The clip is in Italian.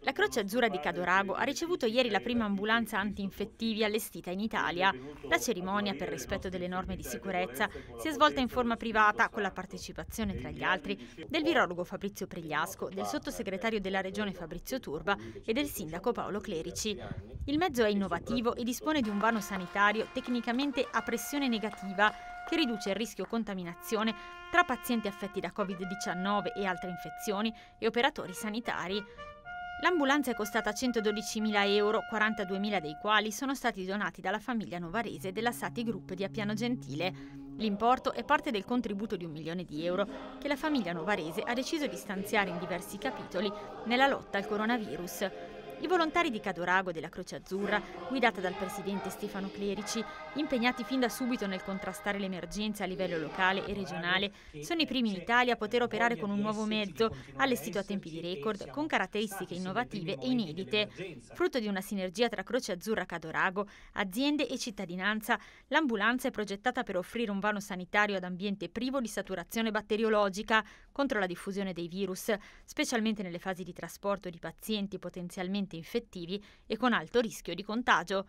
La Croce Azzurra di Cadorago ha ricevuto ieri la prima ambulanza antinfettivi allestita in Italia. La cerimonia, per rispetto delle norme di sicurezza, si è svolta in forma privata con la partecipazione, tra gli altri, del virologo Fabrizio Pregliasco, del sottosegretario della Regione Fabrizio Turba e del sindaco Paolo Clerici. Il mezzo è innovativo e dispone di un vano sanitario tecnicamente a pressione negativa che riduce il rischio contaminazione tra pazienti affetti da Covid-19 e altre infezioni e operatori sanitari. L'ambulanza è costata 112.000 euro, 42.000 dei quali sono stati donati dalla famiglia novarese della Sati Group di Appiano Gentile. L'importo è parte del contributo di un milione di euro che la famiglia novarese ha deciso di stanziare in diversi capitoli nella lotta al coronavirus. I volontari di Cadorago della Croce Azzurra, guidata dal presidente Stefano Clerici, impegnati fin da subito nel contrastare l'emergenza a livello locale e regionale, sono i primi in Italia a poter operare con un nuovo mezzo, allestito a tempi di record, con caratteristiche innovative e inedite. Frutto di una sinergia tra Croce Azzurra Cadorago, aziende e cittadinanza, l'ambulanza è progettata per offrire un vano sanitario ad ambiente privo di saturazione batteriologica contro la diffusione dei virus, specialmente nelle fasi di trasporto di pazienti potenzialmente facilmente infettivi e con alto rischio di contagio.